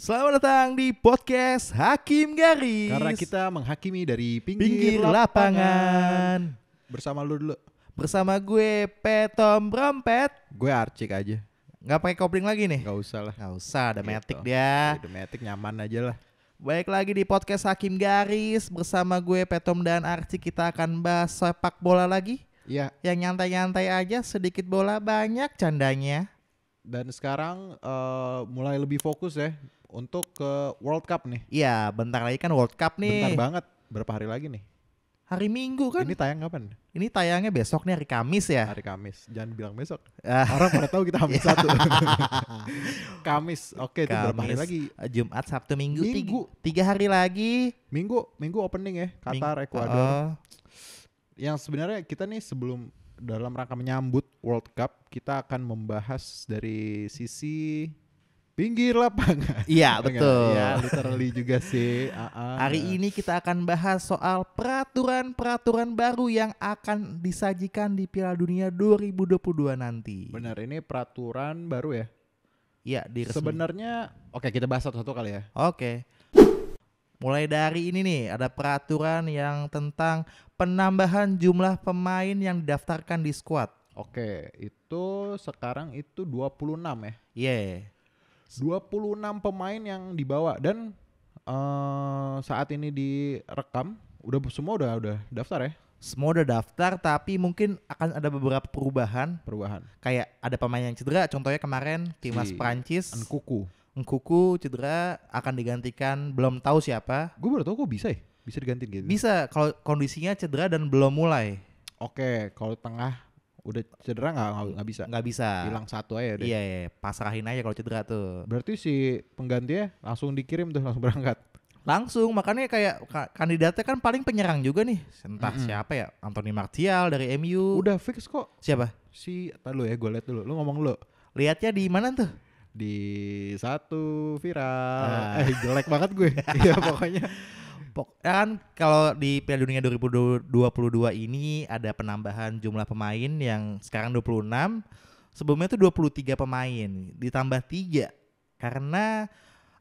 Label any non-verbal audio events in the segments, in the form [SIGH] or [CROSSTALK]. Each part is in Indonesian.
Selamat datang di podcast Hakim Garis. Karena kita menghakimi dari pinggir, pinggir lapangan. lapangan. Bersama lu dulu. Bersama gue Petom Brompet. Gue Arcik aja. Gak pakai kopling lagi nih? Gak usah lah. Gak usah, ada gitu. Matic dia. Ada ya metik, nyaman aja lah. Baik lagi di podcast Hakim Garis bersama gue Petom dan Arcik kita akan bahas sepak bola lagi. Iya. Yang nyantai-nyantai aja, sedikit bola banyak candanya. Dan sekarang uh, mulai lebih fokus ya untuk ke World Cup nih. Iya, bentar lagi kan World Cup nih. Bentar banget. Berapa hari lagi nih? Hari Minggu kan. Ini tayang kapan? Ini tayangnya besok nih hari Kamis ya. Hari Kamis. Jangan bilang besok. Ah. Orang pada tahu kita [LAUGHS] Kamis iya. satu. Kamis. Oke, okay, berapa hari lagi? Eh, Jumat, Sabtu, Minggu. Minggu. Tiga, tiga hari lagi. Minggu, Minggu opening ya. Qatar, Ecuador. Uh, yang sebenarnya kita nih sebelum dalam rangka menyambut World Cup, kita akan membahas dari sisi pinggir lapangan. Iya [LAUGHS] betul. Iya literally juga sih. Uh, uh. Hari ini kita akan bahas soal peraturan-peraturan baru yang akan disajikan di Piala Dunia 2022 nanti. Benar ini peraturan baru ya? Iya di Sebenarnya oke kita bahas satu-satu kali ya. Oke. Mulai dari ini nih, ada peraturan yang tentang penambahan jumlah pemain yang didaftarkan di skuad. Oke, itu sekarang itu 26 ya? Iya. Yeah. 26 pemain yang dibawa dan uh, saat ini direkam udah semua udah udah daftar ya semua udah daftar tapi mungkin akan ada beberapa perubahan. Perubahan. Kayak ada pemain yang cedera, contohnya kemarin timnas si iya, Prancis Nkuku. Nkuku cedera akan digantikan belum tahu siapa. Gue baru tahu kok bisa ya? Bisa diganti gitu. Bisa kalau kondisinya cedera dan belum mulai. Oke, kalau tengah udah cedera nggak nggak bisa nggak bisa hilang satu aja deh iya, iya, iya pasrahin aja kalau cedera tuh berarti si pengganti ya langsung dikirim tuh langsung berangkat langsung makanya kayak kandidatnya kan paling penyerang juga nih entah mm -hmm. siapa ya Anthony Martial dari MU udah fix kok siapa si lu ya gue liat dulu lu ngomong lu liatnya di mana tuh di satu viral nah. eh jelek banget gue [LAUGHS] ya pokoknya Pok ya kan kalau di Piala Dunia 2022 ini ada penambahan jumlah pemain yang sekarang 26, sebelumnya itu 23 pemain ditambah 3 karena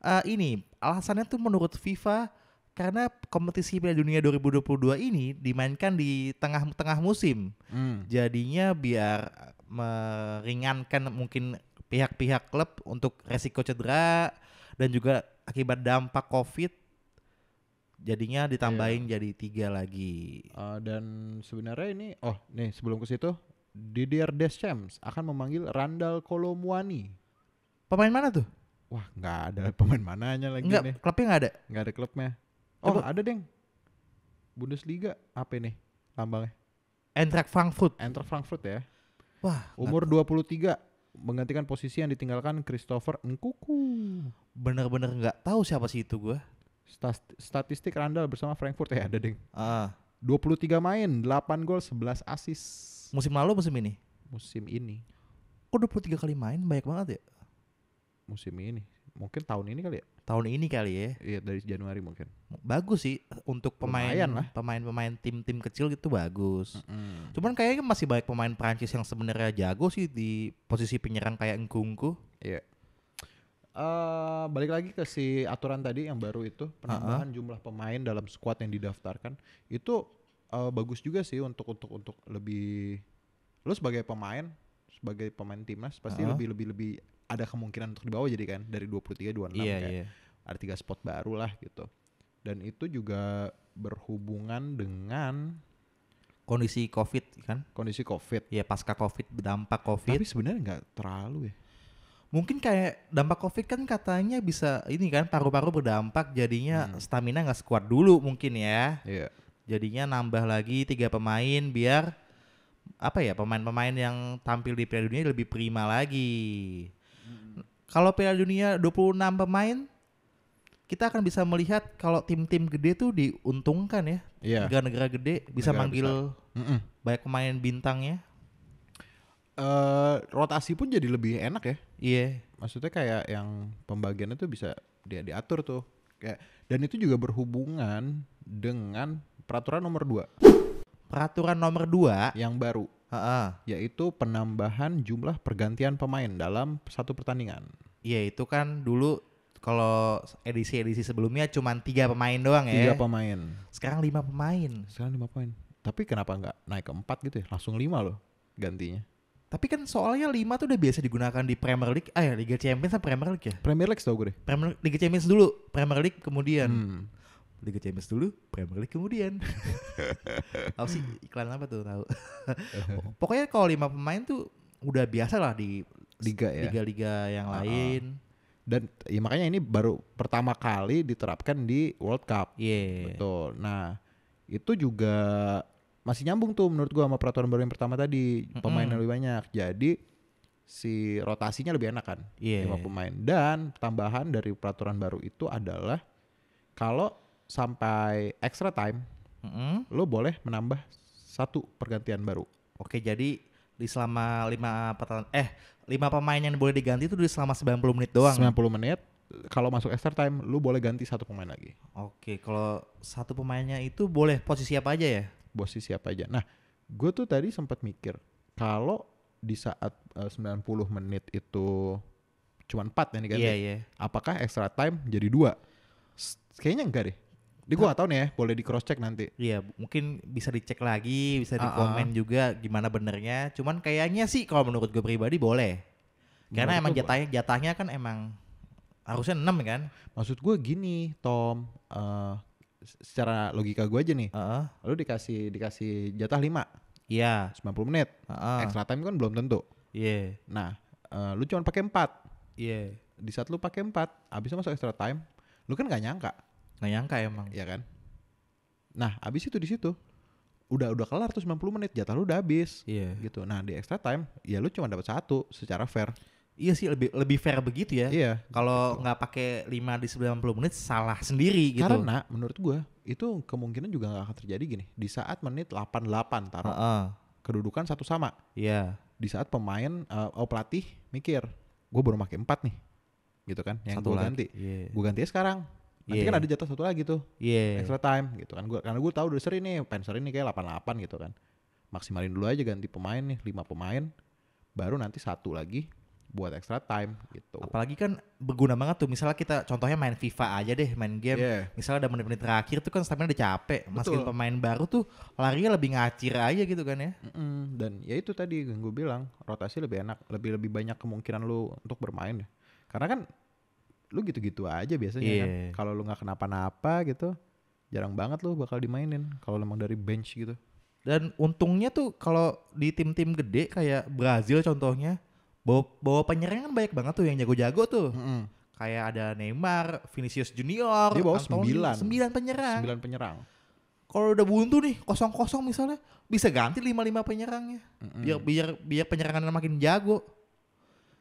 uh, ini alasannya tuh menurut FIFA karena kompetisi Piala Dunia 2022 ini dimainkan di tengah-tengah musim. Hmm. Jadinya biar meringankan mungkin pihak-pihak klub untuk resiko cedera dan juga akibat dampak Covid jadinya ditambahin yeah. jadi tiga lagi. Uh, dan sebenarnya ini, oh nih sebelum ke situ, Didier Deschamps akan memanggil Randall Colomwani. Pemain mana tuh? Wah nggak ada [LAUGHS] pemain mananya lagi Enggak, nih. Klubnya nggak ada. Nggak ada klubnya. Eh, oh Coba. ada deng. Bundesliga apa nih lambangnya? Eintracht Frankfurt. Eintracht Frankfurt ya. Wah. Umur dua puluh tiga menggantikan posisi yang ditinggalkan Christopher Nkuku. Bener-bener nggak tahu siapa sih itu gue. Statistik Randall bersama Frankfurt ya ada ding. Ah. 23 main, 8 gol, 11 asis Musim lalu musim ini? Musim ini. Kok 23 kali main banyak banget ya? Musim ini. Mungkin tahun ini kali ya? Tahun ini kali ya. Iya, dari Januari mungkin. Bagus sih untuk pemain pemain-pemain tim-tim kecil gitu bagus. Mm -hmm. Cuman kayaknya masih banyak pemain Prancis yang sebenarnya jago sih di posisi penyerang kayak Ngkungku. Iya. Yeah uh, balik lagi ke si aturan tadi yang baru itu penambahan uh -huh. jumlah pemain dalam skuad yang didaftarkan itu uh, bagus juga sih untuk untuk untuk lebih lu sebagai pemain sebagai pemain timnas pasti uh -huh. lebih lebih lebih ada kemungkinan untuk dibawa jadi kan dari 23 26 yeah, kan yeah. ada tiga spot baru lah gitu. Dan itu juga berhubungan dengan kondisi covid kan kondisi covid ya pasca covid dampak covid tapi sebenarnya nggak terlalu ya mungkin kayak dampak covid kan katanya bisa ini kan paru-paru berdampak jadinya hmm. stamina nggak sekuat dulu mungkin ya yeah. jadinya nambah lagi tiga pemain biar apa ya pemain-pemain yang tampil di Piala Dunia lebih prima lagi hmm. kalau Piala Dunia 26 pemain kita akan bisa melihat kalau tim-tim gede tuh diuntungkan ya iya. negara-negara yeah. gede bisa Negara manggil besar. banyak pemain bintangnya uh, rotasi pun jadi lebih enak ya. Iya. Yeah. Maksudnya kayak yang pembagiannya tuh bisa dia diatur tuh. Kayak dan itu juga berhubungan dengan peraturan nomor 2. Peraturan nomor 2 yang baru. Heeh, Yaitu penambahan jumlah pergantian pemain dalam satu pertandingan. Iya, itu kan dulu kalau edisi-edisi sebelumnya cuma tiga pemain doang ya. Tiga pemain. Sekarang lima pemain. Sekarang lima pemain. Tapi kenapa nggak naik ke empat gitu ya? Langsung lima loh gantinya. Tapi kan soalnya 5 tuh udah biasa digunakan di Premier League, ah ya Liga Champions sama Premier League ya? Premier League tau gue deh. Premier Liga Champions dulu, Premier League kemudian. Hmm. Liga Champions dulu, Premier League kemudian. [LAUGHS] tau sih iklan apa tuh tau, [LAUGHS] Pokoknya kalau lima pemain tuh udah biasa lah di liga ya. Liga-liga yang uh lain. Dan ya makanya ini baru pertama kali diterapkan di World Cup. Iya. Yeah. Betul. Nah, itu juga masih nyambung tuh menurut gua sama peraturan baru yang pertama tadi pemainnya mm -hmm. lebih banyak jadi si rotasinya lebih enak kan yeah. lima iya. pemain dan tambahan dari peraturan baru itu adalah kalau sampai extra time mm -hmm. lo boleh menambah satu pergantian baru oke jadi di selama lima pertandingan eh lima pemain yang boleh diganti itu di selama 90 menit doang 90 menit kalau masuk extra time lu boleh ganti satu pemain lagi. Oke, kalau satu pemainnya itu boleh posisi apa aja ya? posisi siapa aja. Nah, gue tuh tadi sempat mikir kalau di saat eh, uh, 90 menit itu cuma 4 yang diganti. Yeah, yeah. Apakah extra time jadi dua? Kayaknya enggak deh. Di gua nah. gak tau nih ya, boleh di cross check nanti. Iya, mungkin bisa dicek lagi, bisa di komen uh -uh. juga gimana benernya. Cuman kayaknya sih kalau menurut gue pribadi boleh. Karena menurut emang jatahnya jatahnya kan emang harusnya 6 kan? Maksud gue gini, Tom, uh, secara logika gue aja nih. Uh-uh. Lalu dikasih dikasih jatah lima, Iya. Yeah. 90 menit. Uh-uh. Extra time kan belum tentu. Iya. Yeah. Nah, uh, lu cuma pakai empat. Iya. Yeah. Di saat lu pakai 4, habis masuk extra time, lu kan gak nyangka. Gak nyangka emang. Iya kan? Nah, abis itu di situ udah udah kelar tuh sembilan puluh menit jatah lu udah habis. Iya. Yeah. Gitu. Nah, di extra time ya lu cuma dapat satu secara fair. Iya sih lebih lebih fair begitu ya. Iya. Kalau nggak pakai 5 di 90 menit salah sendiri gitu. Karena menurut gua itu kemungkinan juga nggak akan terjadi gini. Di saat menit 88 taruh uh -uh. kedudukan satu sama. Iya. Di saat pemain uh, oh pelatih mikir, gua baru pakai 4 nih. Gitu kan yang satu gua lagi. ganti. Yeah. Gua ganti ya sekarang. Nanti yeah. kan iya. ada jatah satu lagi tuh. Yeah. Extra time gitu kan gua karena gua tahu udah seri nih, pen seri nih kayak 88 gitu kan. Maksimalin dulu aja ganti pemain nih, 5 pemain. Baru nanti satu lagi buat extra time gitu. Apalagi kan berguna banget tuh. Misalnya kita contohnya main FIFA aja deh, main game. Yeah. Misalnya udah menit-menit terakhir tuh kan stamina udah capek. Masukin pemain baru tuh larinya lebih ngacir aja gitu kan ya. Mm hmm Dan ya itu tadi yang gue bilang, rotasi lebih enak, lebih lebih banyak kemungkinan lu untuk bermain ya. Karena kan lu gitu-gitu aja biasanya yeah. kan. Iya. Kalau lu nggak kenapa-napa gitu, jarang banget lu bakal dimainin kalau memang dari bench gitu. Dan untungnya tuh kalau di tim-tim gede kayak Brazil contohnya, bawa bawa penyerang kan banyak banget tuh yang jago-jago tuh. Mm-hmm. Kayak ada Neymar, Vinicius Junior, dia bawa sembilan. Sembilan penyerang. Sembilan penyerang. Kalau udah buntu nih, kosong-kosong misalnya, bisa ganti lima lima penyerangnya. Mm-hmm. Biar biar biar penyerangan makin jago.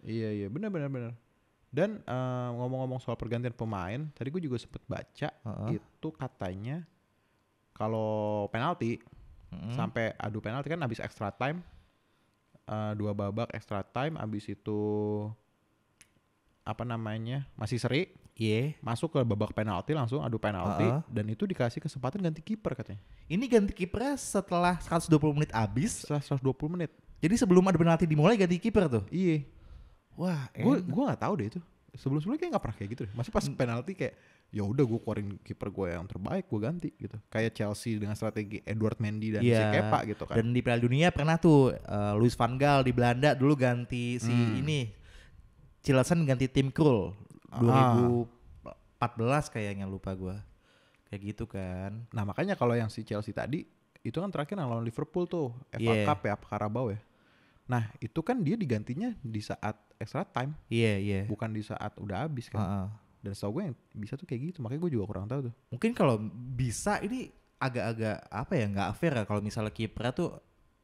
Iya iya, benar benar benar. Dan ngomong eh, ngomong-ngomong soal pergantian pemain, tadi gue juga sempet baca uh-huh. itu katanya kalau penalti mm-hmm. sampai adu penalti kan habis extra time uh, dua babak extra time abis itu apa namanya masih seri yeah. masuk ke babak penalti langsung adu penalti uh -uh. dan itu dikasih kesempatan ganti kiper katanya ini ganti kiper setelah 120 menit abis setelah 120 menit jadi sebelum ada penalti dimulai ganti kiper tuh iya wah gue gue nggak tahu deh itu sebelum sebelumnya kayak nggak pernah kayak gitu deh masih pas penalti kayak ya udah gue keluarin kiper gue yang terbaik gue ganti gitu kayak Chelsea dengan strategi Edward Mendy dan yeah. si Kepa gitu kan dan di Piala Dunia pernah tuh uh, Luis van Gaal di Belanda dulu ganti si hmm. ini Cilasan ganti tim Krul ah. 2014 kayaknya lupa gue kayak gitu kan nah makanya kalau yang si Chelsea tadi itu kan terakhir lawan Liverpool tuh FA yeah. Cup ya Carabao ya nah itu kan dia digantinya di saat extra time iya yeah, iya yeah. bukan di saat udah habis kan uh -uh dan setahu gue yang bisa tuh kayak gitu makanya gue juga kurang tahu tuh mungkin kalau bisa ini agak-agak apa ya nggak fair ya kalau misalnya kiper tuh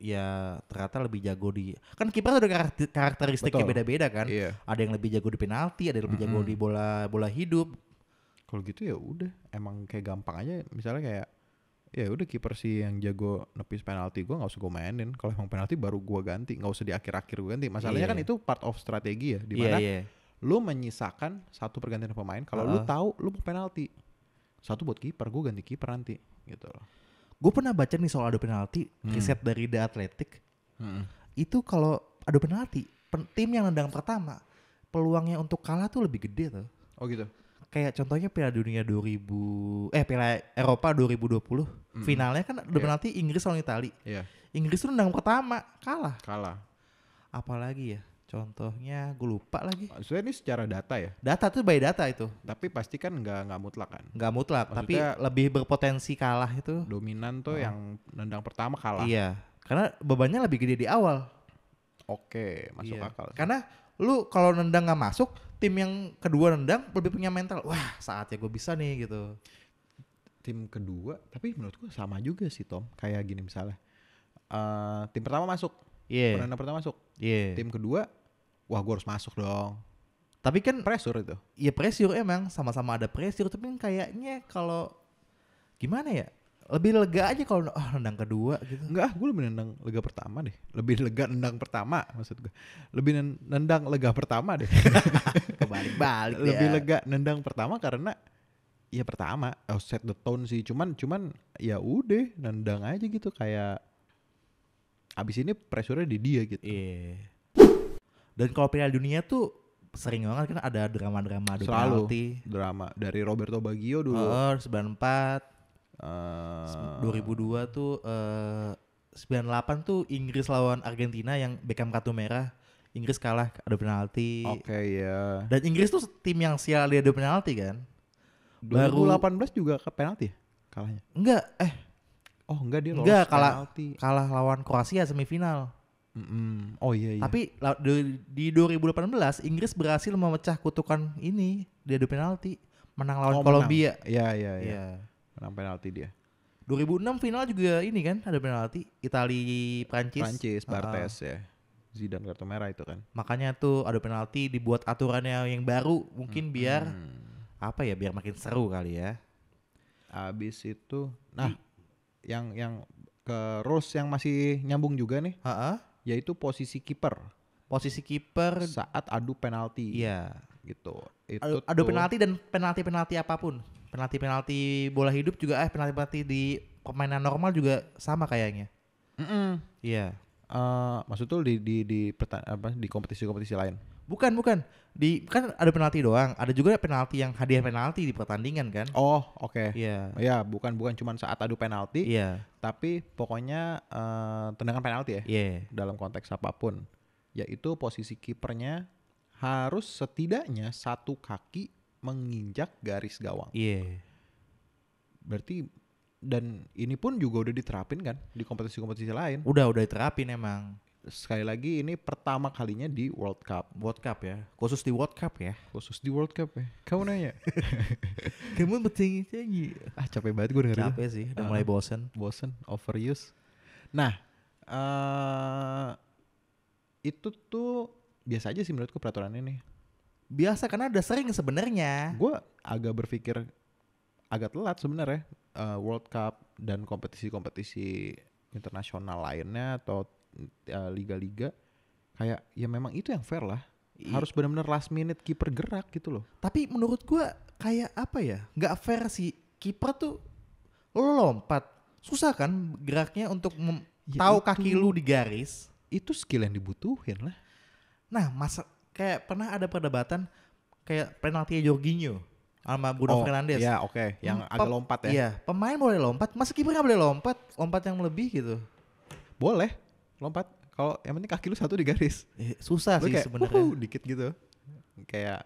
ya ternyata lebih jago di kan kiper ada karakteristiknya beda-beda kan iya. ada yang lebih jago di penalti ada yang lebih mm-hmm. jago di bola bola hidup kalau gitu ya udah emang kayak gampang aja misalnya kayak ya udah kiper sih yang jago nepis penalti gue nggak usah gue mainin kalau emang penalti baru gue ganti nggak usah di akhir-akhir gue ganti masalahnya yeah. kan iya. itu part of strategi ya di iya, mana yeah, yeah lu menyisakan satu pergantian pemain kalau uh. lu tahu lu mau penalti satu buat kiper gue ganti kiper nanti gitu loh gue pernah baca nih soal adu penalti hmm. riset dari The Athletic hmm. itu kalau adu penalti pen tim yang nendang pertama peluangnya untuk kalah tuh lebih gede tuh oh gitu kayak contohnya Piala Dunia 2000 eh Piala Eropa 2020 hmm. finalnya kan adu yeah. penalti Inggris lawan Italia iya. yeah. Inggris tuh nendang pertama kalah kalah apalagi ya Contohnya gue lupa lagi. Maksudnya ini secara data ya? Data tuh by data itu. Tapi pasti kan nggak nggak mutlak kan? Nggak mutlak, Maksudnya tapi lebih berpotensi kalah itu. Dominan tuh oh. yang nendang pertama kalah. Iya, karena bebannya lebih gede di awal. Oke, masuk iya. akal. Sih. Karena lu kalau nendang nggak masuk, tim yang kedua nendang lebih punya mental. Wah, saatnya gue bisa nih gitu. Tim kedua, tapi menurut gue sama juga sih Tom. Kayak gini misalnya, uh, tim pertama masuk, Yeah. Pernah pertama masuk. Yeah. Tim kedua, wah gue harus masuk dong. Tapi kan pressure itu. ya pressure emang sama-sama ada pressure tapi kan kayaknya kalau gimana ya? Lebih lega aja kalau oh, nendang kedua gitu. nggak gue lebih nendang lega pertama deh. Lebih lega nendang pertama maksud gue. Lebih nendang lega pertama deh. [LAUGHS] Kebalik-balik. [LAUGHS] lebih ya. lega nendang pertama karena ya pertama oh, set the tone sih. Cuman cuman ya udah nendang aja gitu kayak abis ini pressure di dia gitu. Iya. Dan kalau Piala Dunia tuh sering banget kan ada drama-drama adu Selalu penalti. drama dari Roberto Baggio dulu. Oh, 94. Uh, 2002 tuh eh, uh, 98 tuh Inggris lawan Argentina yang bekam kartu merah. Inggris kalah ada penalti. Oke okay, ya. Yeah. Dan Inggris tuh tim yang sial dia ada penalti kan. Baru 2018 juga ke penalti ya, kalahnya. Enggak, eh Oh enggak dia lolos kalah, penalti. Kalah lawan Kroasia semifinal. Mm-mm. Oh iya iya. Tapi di 2018 Inggris berhasil memecah kutukan ini dia adu penalti, menang lawan oh, Kolombia. Iya iya iya. Ya. Menang penalti dia. 2006 final juga ini kan ada penalti Itali Prancis. Prancis Bartes uh, ya. Zidane kartu merah itu kan. Makanya tuh ada penalti dibuat aturannya yang baru mungkin hmm. biar apa ya biar makin seru kali ya. Abis itu nah yang yang ke Rose yang masih nyambung juga nih. ha Yaitu posisi kiper. Posisi kiper saat adu penalti. Iya. Gitu. Itu adu, adu penalti dan penalti-penalti apapun. Penalti-penalti bola hidup juga eh penalti-penalti di permainan normal juga sama kayaknya. Iya. Mm Uh, maksud tuh di di di apa di kompetisi-kompetisi lain. Bukan, bukan. Di kan ada penalti doang, ada juga penalti yang hadiah penalti di pertandingan kan. Oh, oke. Okay. Iya. Yeah. Iya, yeah, bukan bukan cuma saat adu penalti. Iya. Yeah. Tapi pokoknya uh, tendangan penalti ya. Iya. Yeah. Dalam konteks apapun, yaitu posisi kipernya harus setidaknya satu kaki menginjak garis gawang. Iya. Yeah. Berarti dan ini pun juga udah diterapin kan di kompetisi-kompetisi lain. Udah, udah diterapin emang sekali lagi ini pertama kalinya di World Cup. World Cup ya. Khusus di World Cup ya. Khusus di World Cup ya. Kamu nanya. [LAUGHS] Kamu penting tinggi. Ah capek banget gue dengerin. Capek sih. Udah ah. mulai bosen. Bosen. Overuse. Nah. Uh, itu tuh biasa aja sih menurutku peraturan ini. Biasa karena udah sering sebenarnya. Gue agak berpikir agak telat sebenarnya uh, World Cup dan kompetisi-kompetisi internasional lainnya atau liga eh, liga-liga kayak ya memang itu yang fair lah iya. harus benar-benar last minute kiper gerak gitu loh. Tapi menurut gua kayak apa ya? Nggak fair sih kiper tuh lompat. Susah kan geraknya untuk mem- ya tahu itu, kaki lu di garis. Itu skill yang dibutuhin lah. Nah, masa kayak pernah ada perdebatan kayak penalti Jorginho sama Bruno oh, Fernandes. Ya oke. Okay. Yang Pem- agak lompat ya. Iya, pemain boleh lompat, masa kiper nggak boleh lompat? Lompat yang lebih gitu. Boleh, lompat kalau yang penting kaki lu satu di garis eh, susah lu sih sebenarnya dikit gitu kayak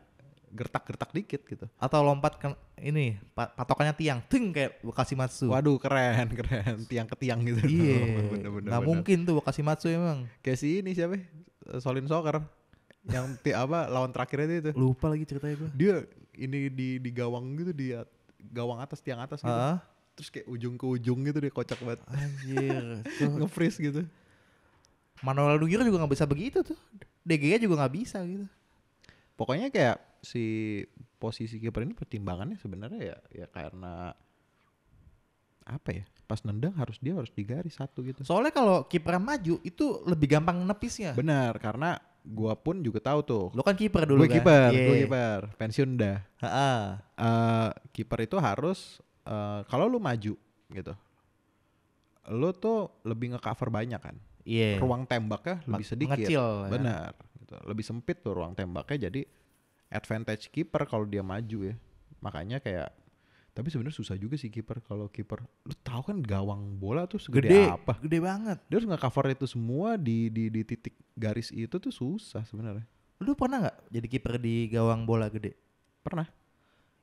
gertak-gertak dikit gitu atau lompat ke ini patokannya tiang ting kayak Wakasi Matsu waduh keren [LAUGHS] keren tiang ke tiang gitu iya [LAUGHS] nggak mungkin tuh Wakasi Matsu emang kayak si ini siapa eh, Solin Soccer yang ti apa lawan terakhirnya itu lupa lagi ceritanya gue dia ini di di gawang gitu di gawang atas tiang atas gitu uh -huh. terus kayak ujung ke ujung gitu dia kocak banget anjir [LAUGHS] nge-freeze gitu Manuel Neuer juga nggak bisa begitu tuh. De Gea juga nggak bisa gitu. Pokoknya kayak si posisi kiper ini pertimbangannya sebenarnya ya ya karena apa ya? Pas nendang harus dia harus digaris satu gitu. Soalnya kalau kiper maju itu lebih gampang nepisnya. Benar, karena gua pun juga tahu tuh. Lo kan kiper dulu gua kan. Kiper, yeah. Gua iya. kiper, pensiun dah. Heeh. Uh, kiper itu harus uh, kalau lu maju gitu. Lu tuh lebih ngecover banyak kan yeah. ruang tembaknya lebih sedikit. Mengecil, ya. Benar. Ya. Lebih sempit tuh ruang tembaknya jadi advantage kiper kalau dia maju ya. Makanya kayak tapi sebenarnya susah juga sih kiper kalau kiper. Lu tahu kan gawang bola tuh segede gede, apa? Gede banget. Dia harus nge-cover itu semua di di di titik garis itu tuh susah sebenarnya. Lu pernah nggak jadi kiper di gawang bola gede? Pernah.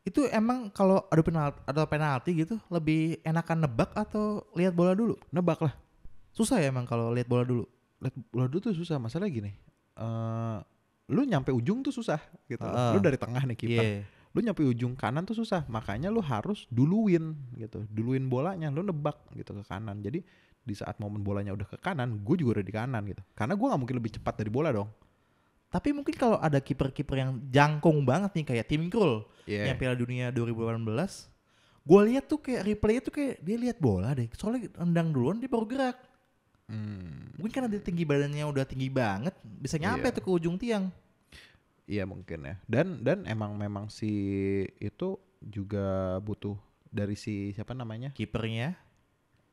Itu emang kalau ada penalti, ada penalti gitu lebih enakan nebak atau lihat bola dulu? Nebak lah susah ya emang kalau lihat bola dulu lihat bola dulu tuh susah masalah gini uh, lu nyampe ujung tuh susah gitu uh, lu dari tengah nih kita iya. yeah. lu nyampe ujung kanan tuh susah makanya lu harus duluin gitu duluin bolanya lu nebak gitu ke kanan jadi di saat momen bolanya udah ke kanan gue juga udah di kanan gitu karena gue nggak mungkin lebih cepat dari bola dong tapi mungkin kalau ada kiper-kiper yang jangkung banget nih kayak Tim Krul yeah. yang Piala Dunia 2018 gue lihat tuh kayak replay tuh kayak dia lihat bola deh soalnya nendang duluan dia baru gerak Hmm. Mungkin karena dia tinggi badannya udah tinggi banget, bisa iya. nyampe yeah. tuh ke ujung tiang. Iya yeah, mungkin ya. Dan dan emang memang si itu juga butuh dari si siapa namanya? Kipernya.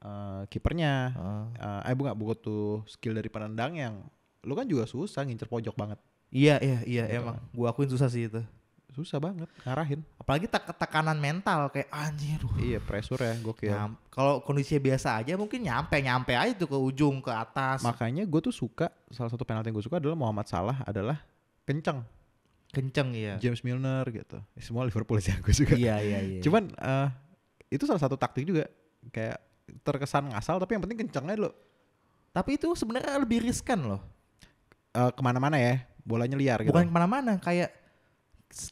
Uh, kipernya. Uh. Uh, eh bukan butuh skill dari penendang yang lu kan juga susah ngincer pojok banget. Iya iya iya gitu emang. Kan. Gua akuin susah sih itu susah banget ngarahin apalagi te tekanan mental kayak anjir iya pressure ya gue kira kalau kondisinya biasa aja mungkin nyampe nyampe aja tuh ke ujung ke atas makanya gue tuh suka salah satu penalti yang gue suka adalah Muhammad Salah adalah kenceng kenceng ya James Milner gitu eh, semua Liverpool sih gue suka iya iya iya cuman uh, itu salah satu taktik juga kayak terkesan ngasal tapi yang penting kencengnya lo tapi itu sebenarnya lebih riskan loh uh, kemana-mana ya bolanya liar bukan gitu. bukan kemana-mana kayak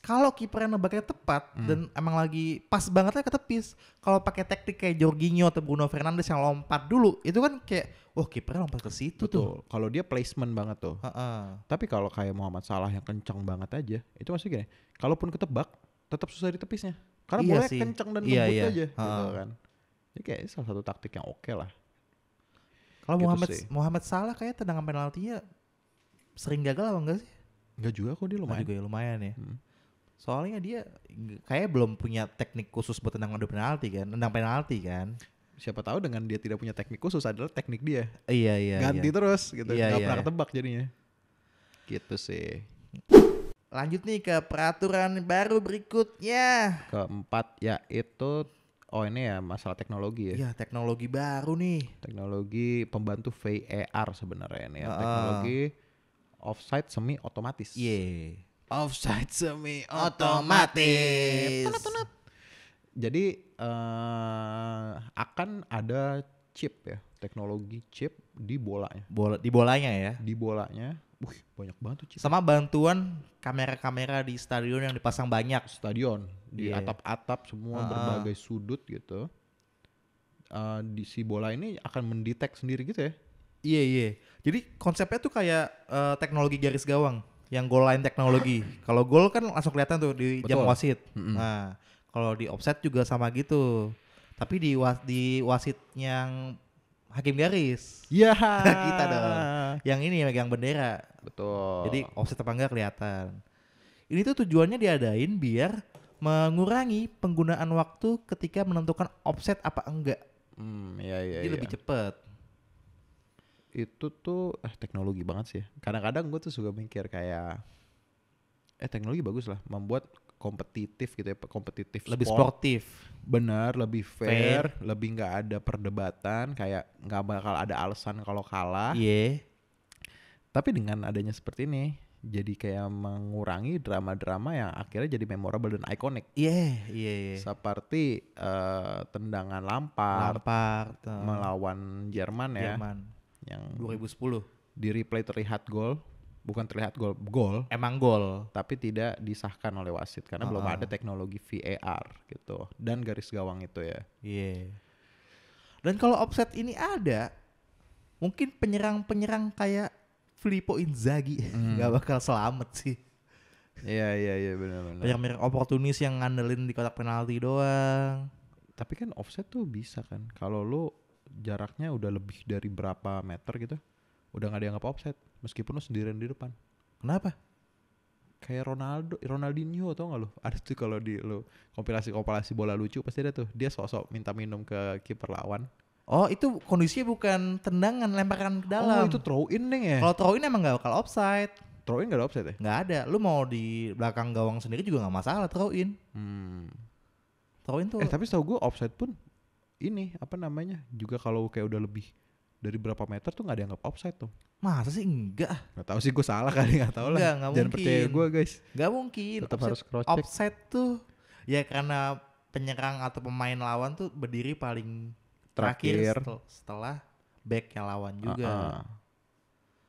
kalau kipernya nebaknya tepat hmm. dan emang lagi pas banget ke ketepis. Kalau pakai taktik kayak Jorginho atau Bruno Fernandes yang lompat dulu, itu kan kayak wah kipernya lompat ke situ tuh. Kalau dia placement banget tuh. Uh-uh. Tapi kalau kayak Muhammad Salah yang kencang banget aja, itu maksudnya gini, kalaupun ketebak tetap susah ditepisnya. Karena iya boleh kencang dan iya, iya. aja uh-uh. gitu kan. Jadi kayak salah satu taktik yang oke okay lah. Kalau gitu Muhammad sih. Muhammad Salah kayak tendangan penaltinya sering gagal apa enggak sih? Enggak juga kok dia lumayan. Enggak juga ya lumayan ya. Hmm Soalnya dia kayak belum punya teknik khusus buat tendang penalti kan, tendang penalti kan siapa tahu dengan dia tidak punya teknik khusus adalah teknik dia. Iya iya. Ganti iya. terus gitu. Iya, Gak iya, pernah iya. ketebak jadinya. Gitu sih. Lanjut nih ke peraturan baru berikutnya. Keempat yaitu oh ini ya masalah teknologi ya. Iya, teknologi baru nih. Teknologi pembantu VAR e sebenarnya ini ya. Uh, teknologi offside semi otomatis. Iya. Yeah offside semi otomatis. Jadi uh, akan ada chip ya, teknologi chip di bolanya. Bola di bolanya ya. Di bolanya. Wih, banyak banget chip. Sama bantuan kamera-kamera di stadion yang dipasang banyak. Stadion di iya. atap-atap yeah. semua uh. berbagai sudut gitu. Uh, di si bola ini akan mendetek sendiri gitu ya. Iya, yeah, iya. Yeah. Jadi konsepnya tuh kayak uh, teknologi garis gawang yang goal line teknologi. Kalau goal kan langsung kelihatan tuh di Betul. jam wasit. Mm-hmm. Nah, kalau di offset juga sama gitu. Tapi di was di wasit yang hakim garis. Iya. Yeah. [LAUGHS] kita dong. Yang ini yang bendera. Betul. Jadi offset apa enggak kelihatan. Ini tuh tujuannya diadain biar mengurangi penggunaan waktu ketika menentukan offset apa enggak. Hmm, iya, iya, Jadi iya. lebih cepat itu tuh eh, teknologi banget sih. Ya. Kadang-kadang gue tuh suka mikir kayak eh teknologi bagus lah, membuat kompetitif gitu ya, kompetitif lebih sport. sportif. Benar, lebih fair, fair. lebih nggak ada perdebatan, kayak nggak bakal ada alasan kalau kalah. Iya. Yeah. Tapi dengan adanya seperti ini, jadi kayak mengurangi drama-drama yang akhirnya jadi memorable dan ikonik. Iya, yeah, iya, yeah, Yeah. Seperti uh, tendangan lampar lampar melawan Jerman ya. Jerman yang 2010 di replay terlihat gol bukan terlihat gol gol emang gol tapi tidak disahkan oleh wasit karena uh-uh. belum ah. ada teknologi VAR gitu dan garis gawang itu ya iya yeah. dan kalau offset ini ada mungkin penyerang-penyerang kayak Filippo Inzaghi [LAUGHS] mm. nggak bakal selamat sih Iya iya iya benar benar. Penyerang oportunis yang ngandelin di kotak penalti doang. Tapi kan offset tuh bisa kan. Kalau lu jaraknya udah lebih dari berapa meter gitu udah nggak dianggap offset meskipun lu sendirian di depan kenapa kayak Ronaldo Ronaldinho atau nggak lo [LAUGHS] ada tuh kalau di lo kompilasi kompilasi bola lucu pasti ada tuh dia sosok minta minum ke kiper lawan Oh itu kondisinya bukan tendangan lemparan ke dalam. Oh itu throw in nih ya. Kalau throw in emang gak bakal offside. Throw in gak ada offside ya? Gak ada. Lu mau di belakang gawang sendiri juga gak masalah throw in. Hmm. Throw in tuh. Eh tapi setahu gue offside pun ini apa namanya juga kalau kayak udah lebih dari berapa meter tuh nggak dianggap offside tuh masa sih enggak nggak tahu sih gue salah kali nggak tahu lah jangan mungkin. percaya gue guys nggak mungkin tetap harus cross check offside tuh ya karena penyerang atau pemain lawan tuh berdiri paling terakhir, terakhir setel, setelah backnya lawan juga uh -uh.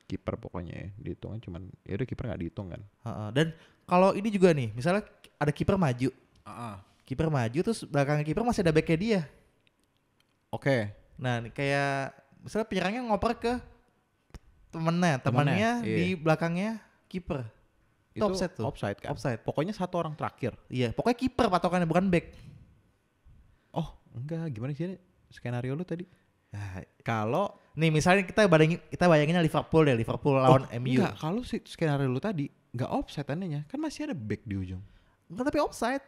kiper pokoknya ya dihitungnya cuman ya udah kiper nggak dihitung kan uh -uh. dan kalau ini juga nih misalnya ada kiper maju uh -uh. kiper maju terus belakang kiper masih ada backnya dia Oke. Okay. Nah, kayak misalnya penyerangnya ngoper ke temennya, temennya temennya di iya. belakangnya kiper. Itu offside tuh. Kan? Offside kan. Offside. Pokoknya satu orang terakhir. Iya, pokoknya kiper patokannya bukan back. Oh, enggak. Gimana sih ini skenario lu tadi? Nah, kalau nih misalnya kita bayangin kita bayanginnya Liverpool ya, Liverpool oh, lawan oh, MU. Enggak, kalau si skenario lu tadi enggak offside tandanya, kan masih ada back di ujung. Enggak, tapi offside.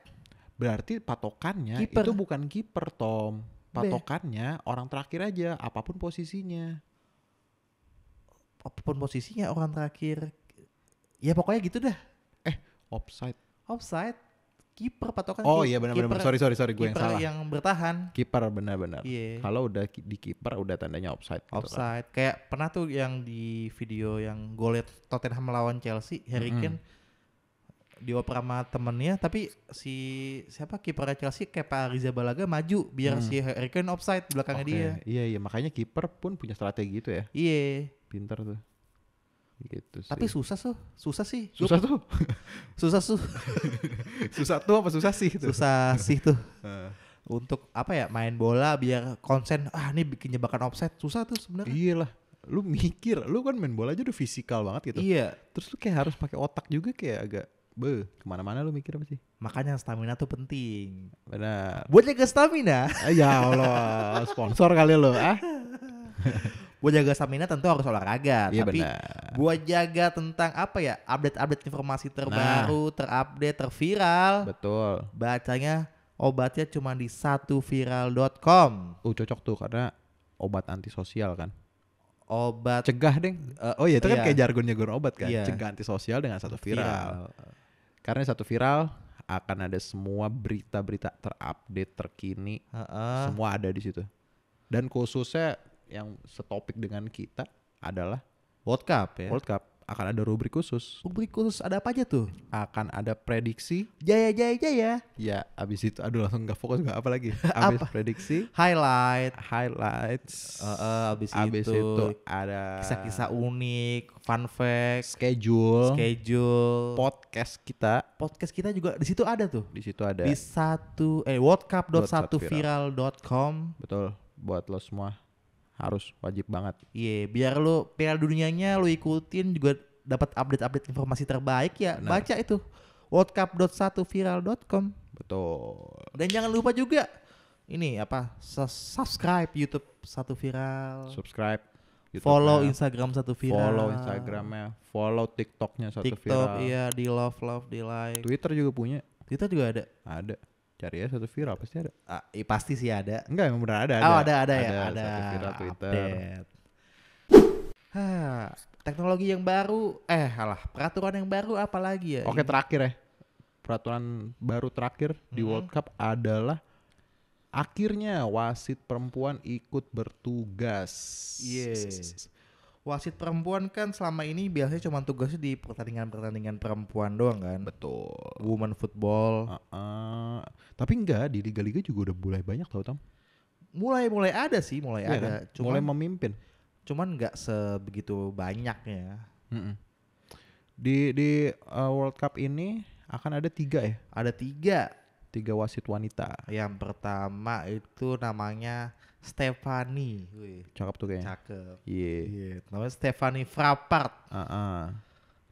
Berarti patokannya keeper. itu bukan kiper, Tom patokannya Be. orang terakhir aja apapun posisinya apapun posisinya orang terakhir ya pokoknya gitu dah eh offside offside kiper patokan oh iya benar benar sorry sorry sorry gue yang salah yang bertahan kiper benar benar iya. yeah. kalau udah di kiper udah tandanya offside gitu kan. offside kan. kayak pernah tuh yang di video yang golet Tottenham melawan Chelsea Harry Kane mm -hmm dioper sama temennya tapi si siapa kiper Chelsea Kepa Balaga maju biar hmm. si Harry Kane offside belakangnya okay. dia. Iya iya makanya kiper pun punya strategi itu ya. Iya. pintar tuh. Gitu sih. Tapi susah tuh, susah sih. Susah tuh. [LAUGHS] susah tuh. [LAUGHS] susah tuh apa susah sih tuh? Susah sih tuh. [LAUGHS] Untuk apa ya main bola biar konsen ah ini bikin jebakan offside susah tuh sebenarnya. Iyalah lu mikir lu kan main bola aja udah fisikal banget gitu iya terus lu kayak harus pakai otak juga kayak agak Be, kemana-mana lu mikir apa sih? Makanya stamina tuh penting. Benar. Buat jaga stamina. Ah, ya Allah, sponsor kali lo ah. [LAUGHS] buat jaga stamina tentu harus olahraga. Iya, tapi benar. buat jaga tentang apa ya? Update-update informasi terbaru, nah. terupdate, terviral. Betul. Bacanya obatnya cuma di satu viral.com. Uh, cocok tuh karena obat antisosial kan obat cegah deh uh, oh iya itu kan iya. kan kayak jargonnya jargon obat kan iya. cegah antisosial dengan satu viral, viral. Karena satu viral akan ada semua berita-berita terupdate, terkini, uh -uh. semua ada di situ. Dan khususnya yang setopik dengan kita adalah World Cup ya. World Cup akan ada rubrik khusus. Rubrik khusus ada apa aja tuh? Akan ada prediksi. Jaya jaya jaya. Ya, abis itu aduh langsung nggak fokus nggak apa lagi. [LAUGHS] Abis apa? prediksi. Highlight. Highlights. Uh, uh, abis, abis itu, itu ada kisah-kisah unik, fun fact, schedule, schedule, podcast kita. Podcast kita juga di situ ada tuh. Di situ ada. Di satu eh dot satu viral dot com Betul buat lo semua harus wajib banget. Iya, yeah, biar lu Piala Dunianya lu ikutin juga dapat update-update informasi terbaik ya. Benar. Baca itu worldcup.1viral.com. Betul. Dan jangan lupa juga ini apa? Subscribe YouTube satu viral. Subscribe. YouTube follow Instagram satu viral. Follow Instagramnya, follow TikToknya satu TikTok, viral. TikTok iya di love love di like. Twitter juga punya. Twitter juga ada. Ada. Cari ya satu viral pasti ada. Ah, eh, pasti sih ada. Enggak, emang benar ada. Oh, ada, ada, ya. Ada. Satu viral Twitter. Update. teknologi yang baru, eh alah, peraturan yang baru apa lagi ya? Oke, ini? terakhir ya. Peraturan baru terakhir hmm. di World Cup adalah akhirnya wasit perempuan ikut bertugas. Yes wasit perempuan kan selama ini biasanya cuma tugasnya di pertandingan-pertandingan perempuan doang kan. Betul. woman football. Uh, uh, tapi enggak di liga-liga juga udah mulai banyak tau Tam. Mulai mulai ada sih, mulai yeah, ada. Kan? Cuman, mulai memimpin. Cuman nggak sebegitu banyaknya. Mm -mm. Di di uh, World Cup ini akan ada tiga ya? Ada tiga. Tiga wasit wanita. Yang pertama itu namanya Stefani. Cakep tuh kayaknya. Cakep. Iya. Yeah. Yeah. Namanya Stefani Frappart. Uh -uh.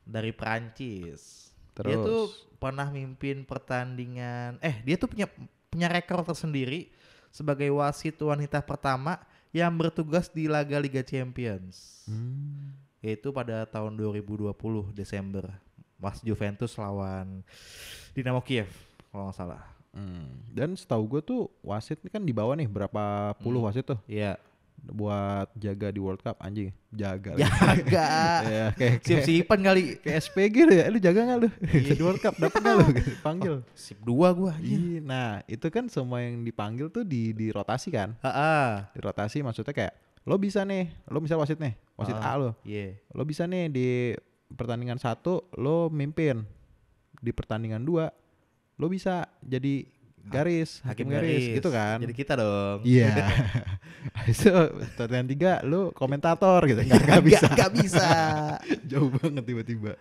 Dari Perancis. Terus. Dia tuh pernah mimpin pertandingan. Eh, dia tuh punya punya rekor tersendiri sebagai wasit wanita pertama yang bertugas di laga Liga Champions. Hmm. Yaitu pada tahun 2020 Desember. Mas Juventus lawan Dinamo Kiev kalau nggak salah. Hmm. Dan setahu gue tuh wasit ini kan di bawah nih berapa puluh hmm. wasit tuh? Iya. Yeah. Buat jaga di World Cup anjing. Jaga. [LAUGHS] Jaga. ya, kayak, sip sipan kali. ke SPG lu gitu ya. Lu jaga gak lu? Iya. [LAUGHS] di World Cup dapat gak lu? Panggil. [LAUGHS] Oh, sip dua gua anjing. Nah, itu kan semua yang dipanggil tuh di di rotasi kan? Heeh. rotasi maksudnya kayak lo bisa nih, lo misal wasit nih, wasit uh, A lo. Iya. Yeah. Lo bisa nih di pertandingan satu lo mimpin. Di pertandingan dua lo bisa jadi garis hakim, hakim garis, garis gitu kan jadi kita dong iya yeah. [LAUGHS] itu pertanyaan tiga lu komentator gitu nggak, nggak bisa nggak bisa [LAUGHS] jauh banget tiba-tiba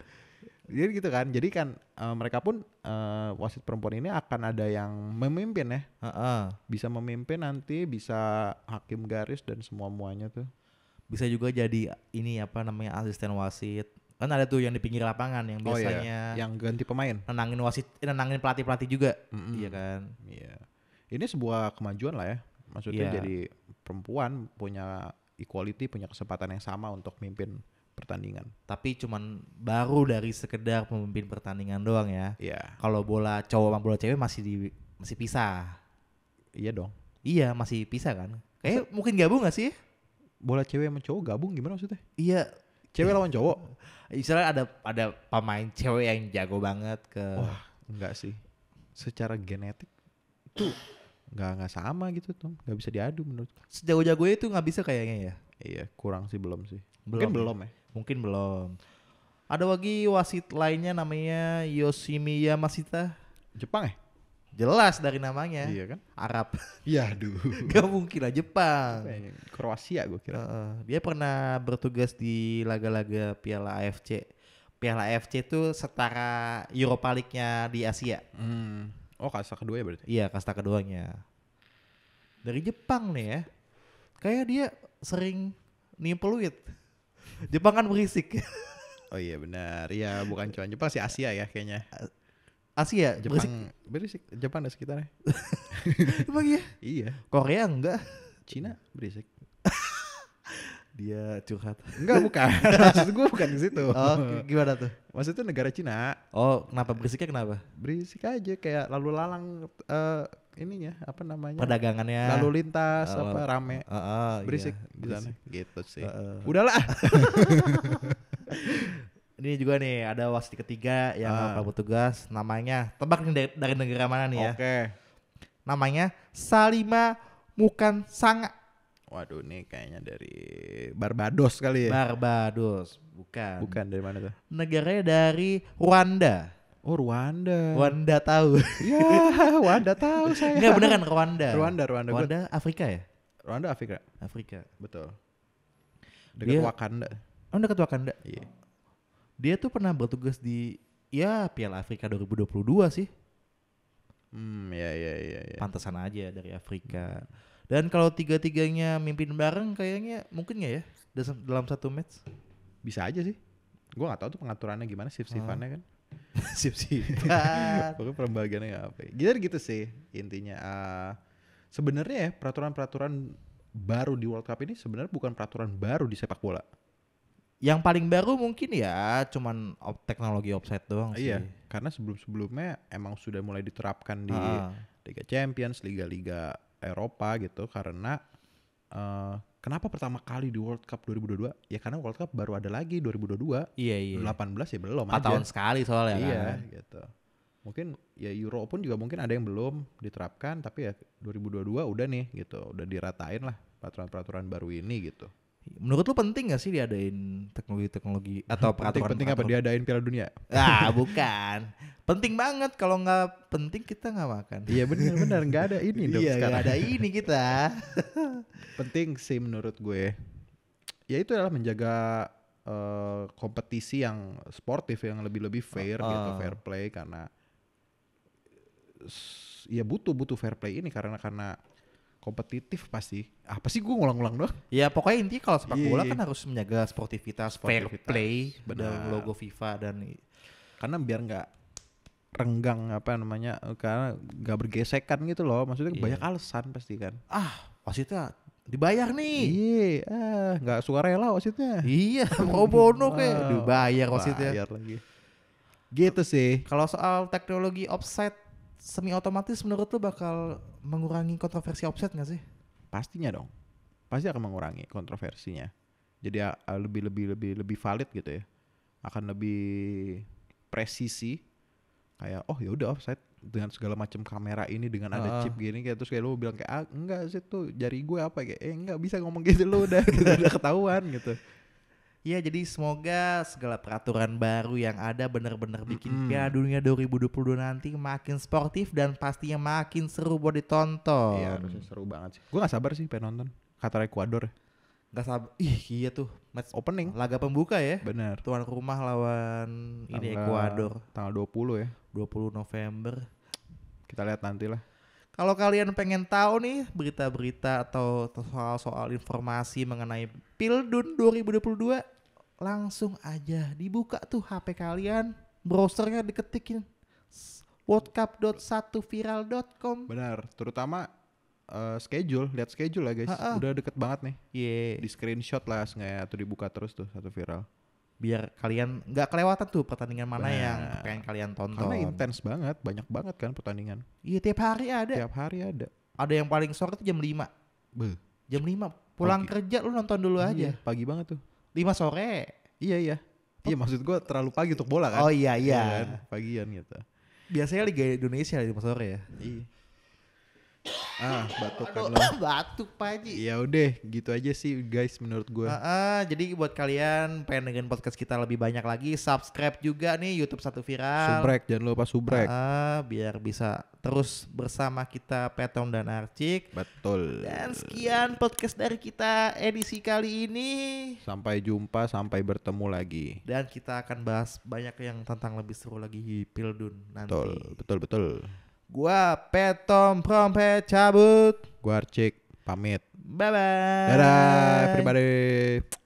jadi gitu kan jadi kan uh, mereka pun uh, wasit perempuan ini akan ada yang memimpin ya uh -uh. bisa memimpin nanti bisa hakim garis dan semua muanya tuh bisa juga jadi ini apa namanya asisten wasit kan ada tuh yang di pinggir lapangan yang oh iya. biasanya iya. yang ganti pemain nenangin wasit eh, nenangin pelatih pelatih juga mm-hmm. iya kan iya ini sebuah kemajuan lah ya maksudnya yeah. jadi perempuan punya equality punya kesempatan yang sama untuk mimpin pertandingan tapi cuman baru dari sekedar memimpin pertandingan doang ya iya yeah. kalau bola cowok sama bola cewek masih di masih pisah iya dong iya masih pisah kan kayak mungkin gabung gak sih bola cewek sama cowok gabung gimana maksudnya iya Cewek lawan cowok. Israel ada ada pemain cewek yang jago banget ke Wah, enggak sih. Secara genetik tuh nggak nggak sama gitu tuh nggak bisa diadu menurut sejago jago itu nggak bisa kayaknya ya iya kurang sih belum sih belum. mungkin belum ya mungkin belum ada lagi wasit lainnya namanya Yoshimiya Masita Jepang ya Jelas dari namanya. Iya kan? Arab. Iya, [LAUGHS] duh. Gak mungkin lah Jepang. Ya? Kroasia gue kira. Uh, dia pernah bertugas di laga-laga Piala AFC. Piala AFC itu setara Europa League-nya di Asia. Hmm. Oh, kasta kedua ya berarti? Iya, kasta keduanya. Dari Jepang nih ya. Kayak dia sering nimpeluit. Jepang kan berisik. oh iya benar. Iya, bukan cuma Jepang sih Asia ya kayaknya. Asia, Jepang, berisik. berisik. Jepang ada sekitarnya. [LAUGHS] Emang iya? Iya. Korea enggak? Cina berisik. [LAUGHS] Dia curhat. Enggak bukan. [LAUGHS] Maksud gue bukan di situ. Oh, gimana tuh? Maksud itu negara Cina. Oh, kenapa berisiknya kenapa? Berisik aja kayak lalu lalang uh, ininya apa namanya? Perdagangannya. Lalu lintas oh, apa rame. Uh, uh, berisik iya, di Gitu sih. Uh, uh. Udahlah. Ini juga nih ada wasit ketiga yang uh. Ah. melakukan tugas. Namanya tebak nih dari, dari negara mana nih ya? Namanya Salima Mukan Sanga. Waduh, ini kayaknya dari Barbados kali ya. Barbados, bukan. Bukan dari mana tuh? Negaranya dari Rwanda. Oh Rwanda. Rwanda tahu. ya, [LAUGHS] Rwanda tahu saya. Enggak kan Rwanda. Rwanda, Rwanda. Rwanda Afrika ya? Rwanda Afrika. Afrika. Betul. Dekat Dia, Wakanda. Oh dekat Wakanda. Iya. Yeah. Dia tuh pernah bertugas di ya Piala Afrika 2022 sih. Hmm, ya ya ya. ya. Pantesan aja dari Afrika. Dan kalau tiga-tiganya mimpin bareng kayaknya mungkin ya ya dalam satu match? Bisa aja sih. Gue gak tahu tuh pengaturannya gimana shift hmm. Ah. kan. [LAUGHS] Shift-shiftan. Pokoknya pembagiannya gak apa. Gitu gitu sih intinya. Uh, sebenarnya ya peraturan-peraturan baru di World Cup ini sebenarnya bukan peraturan baru di sepak bola. Yang paling baru mungkin ya cuman op teknologi offset doang iya, sih. Iya, karena sebelum-sebelumnya emang sudah mulai diterapkan di uh. Liga Champions, liga-liga Eropa gitu karena uh, kenapa pertama kali di World Cup 2022? Ya karena World Cup baru ada lagi 2022. Iya, iya. 18 ya belum 4 aja. tahun sekali soalnya Iya, kan? gitu. Mungkin ya Euro pun juga mungkin ada yang belum diterapkan tapi ya 2022 udah nih gitu, udah diratain lah peraturan-peraturan baru ini gitu. Menurut lu penting gak sih diadain teknologi-teknologi [LAUGHS] atau peraturan? Penting, penting apa diadain Piala Dunia? Ah [LAUGHS] bukan, penting banget kalau nggak penting kita nggak makan. Iya benar-benar nggak ada ini dong iya, sekarang. Gak ada ini kita. [LAUGHS] penting sih menurut gue. Ya itu adalah menjaga uh, kompetisi yang sportif yang lebih-lebih fair uh, gitu, oh. fair play karena ya butuh butuh fair play ini karena karena kompetitif pasti. Apa sih gue ngulang-ngulang doang? Ya pokoknya intinya kalau sepak iya, bola iya, kan iya. harus menjaga sportivitas, sportivitas fair play, pada logo FIFA dan karena biar nggak renggang apa namanya karena nggak bergesekan gitu loh maksudnya yeah. banyak alasan pasti kan ah wasitnya dibayar nih iya ah nggak suka rela wasitnya iya mau [LAUGHS] bono [LAUGHS] kayak ah, dibayar wasitnya bayar lagi gitu sih kalau soal teknologi offset semi otomatis menurut lu bakal mengurangi kontroversi offset gak sih? Pastinya dong. Pasti akan mengurangi kontroversinya. Jadi ya, eh, lebih lebih lebih lebih valid gitu ya. Akan lebih presisi kayak oh ya udah offset dengan segala macam kamera ini dengan ada chip gini kayak terus kayak lu bilang kayak ah, enggak sih tuh jari gue apa kayak eh enggak bisa ngomong gitu lu udah gitu, [LAUGHS] udah ketahuan gitu. Iya jadi semoga segala peraturan baru yang ada benar-benar bikin mm -hmm. Piala Dunia 2022 nanti makin sportif dan pastinya makin seru buat ditonton. Iya harusnya seru banget sih. Gue gak sabar sih pengen nonton Qatar Ekuador. Gak sabar. Ih iya tuh match opening. Laga pembuka ya. Benar. Tuan rumah lawan tanggal, ini Ekuador. Tanggal 20 ya. 20 November. Kita lihat nantilah. Kalau kalian pengen tahu nih berita-berita atau soal-soal informasi mengenai Pildun 2022, langsung aja dibuka tuh HP kalian, browsernya diketikin worldcup.1viral.com. Benar, terutama uh, schedule, lihat schedule lah ya guys. Ha -ha. Udah deket banget nih. Yeah. Di screenshot lah nggak ya, tuh dibuka terus tuh satu viral biar kalian nggak kelewatan tuh pertandingan mana nah, yang pengen kalian tonton. Karena intens banget, banyak banget kan pertandingan. Iya tiap hari ada. Tiap hari ada. Ada yang paling sore tuh jam 5. Beuh. Jam 5 pulang pagi. kerja lu nonton dulu iya, aja. Iya, pagi banget tuh. 5 sore. Iya iya. iya oh. Iya maksud gua terlalu pagi untuk bola kan. Oh iya iya. iya kan? Pagian gitu. Biasanya Liga Indonesia 5 sore ya. Iya ah batuk kan lo [COUGHS] batuk pak Haji ya udah gitu aja sih guys menurut gue uh, uh, jadi buat kalian pengen dengan podcast kita lebih banyak lagi subscribe juga nih YouTube satu viral subrek jangan lupa subrek uh, uh, biar bisa terus bersama kita Petong dan Arcik betul dan sekian podcast dari kita edisi kali ini sampai jumpa sampai bertemu lagi dan kita akan bahas banyak yang tentang lebih seru lagi Pildun nanti betul betul betul Gua Petom Prompet cabut. Gua Arcik pamit. Bye bye. Dadah everybody.